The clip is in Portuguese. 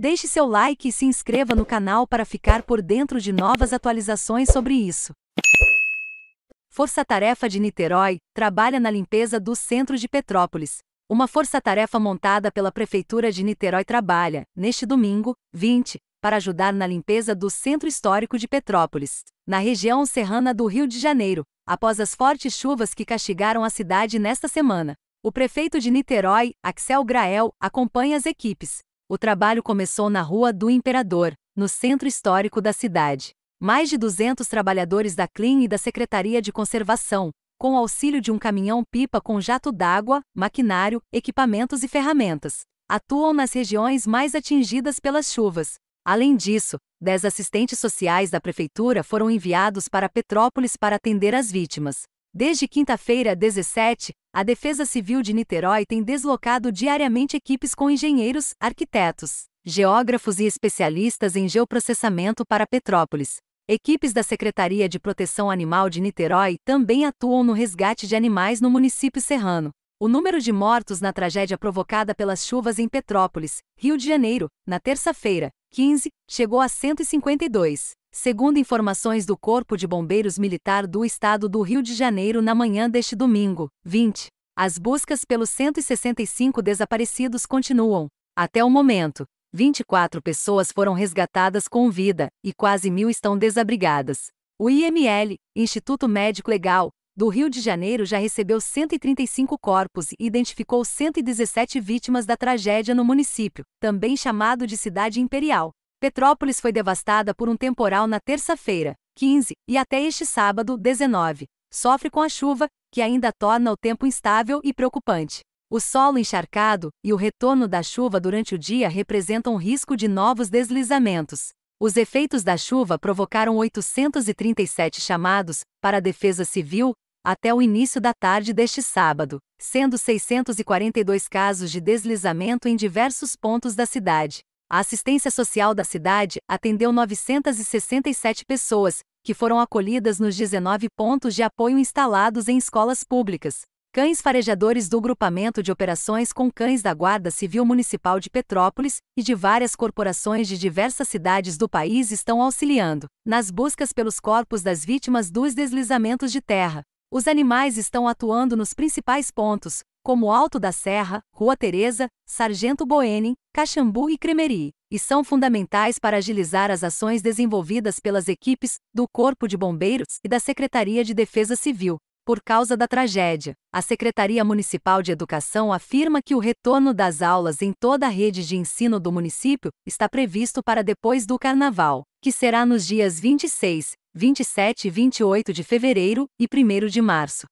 Deixe seu like e se inscreva no canal para ficar por dentro de novas atualizações sobre isso. Força-tarefa de Niterói trabalha na limpeza do centro de Petrópolis. Uma força-tarefa montada pela Prefeitura de Niterói trabalha, neste domingo, 20, para ajudar na limpeza do centro histórico de Petrópolis, na região serrana do Rio de Janeiro, após as fortes chuvas que castigaram a cidade nesta semana. O prefeito de Niterói, Axel Grael, acompanha as equipes. O trabalho começou na Rua do Imperador, no centro histórico da cidade. Mais de 200 trabalhadores da CLIN e da Secretaria de Conservação, com auxílio de um caminhão-pipa com jato d'água, maquinário, equipamentos e ferramentas, atuam nas regiões mais atingidas pelas chuvas. Além disso, 10 assistentes sociais da prefeitura foram enviados para Petrópolis para atender as vítimas. Desde quinta-feira, 17, a Defesa Civil de Niterói tem deslocado diariamente equipes com engenheiros, arquitetos, geógrafos e especialistas em geoprocessamento para Petrópolis. Equipes da Secretaria de Proteção Animal de Niterói também atuam no resgate de animais no município serrano. O número de mortos na tragédia provocada pelas chuvas em Petrópolis, Rio de Janeiro, na terça-feira, 15, chegou a 152 segundo informações do Corpo de Bombeiros Militar do Estado do Rio de Janeiro na manhã deste domingo, 20. As buscas pelos 165 desaparecidos continuam. Até o momento, 24 pessoas foram resgatadas com vida e quase mil estão desabrigadas. O IML, Instituto Médico Legal, do Rio de Janeiro já recebeu 135 corpos e identificou 117 vítimas da tragédia no município, também chamado de Cidade Imperial. Petrópolis foi devastada por um temporal na terça-feira, 15, e até este sábado, 19. Sofre com a chuva, que ainda torna o tempo instável e preocupante. O solo encharcado e o retorno da chuva durante o dia representam um risco de novos deslizamentos. Os efeitos da chuva provocaram 837 chamados para a Defesa Civil até o início da tarde deste sábado, sendo 642 casos de deslizamento em diversos pontos da cidade. A assistência social da cidade atendeu 967 pessoas, que foram acolhidas nos 19 pontos de apoio instalados em escolas públicas. Cães farejadores do Grupamento de Operações com Cães da Guarda Civil Municipal de Petrópolis e de várias corporações de diversas cidades do país estão auxiliando nas buscas pelos corpos das vítimas dos deslizamentos de terra. Os animais estão atuando nos principais pontos, como Alto da Serra, Rua Teresa, Sargento Boenin, Caxambu e Cremeri, e são fundamentais para agilizar as ações desenvolvidas pelas equipes do Corpo de Bombeiros e da Secretaria de Defesa Civil. Por causa da tragédia, a Secretaria Municipal de Educação afirma que o retorno das aulas em toda a rede de ensino do município está previsto para depois do Carnaval, que será nos dias 26, 27 e 28 de fevereiro e 1 de março.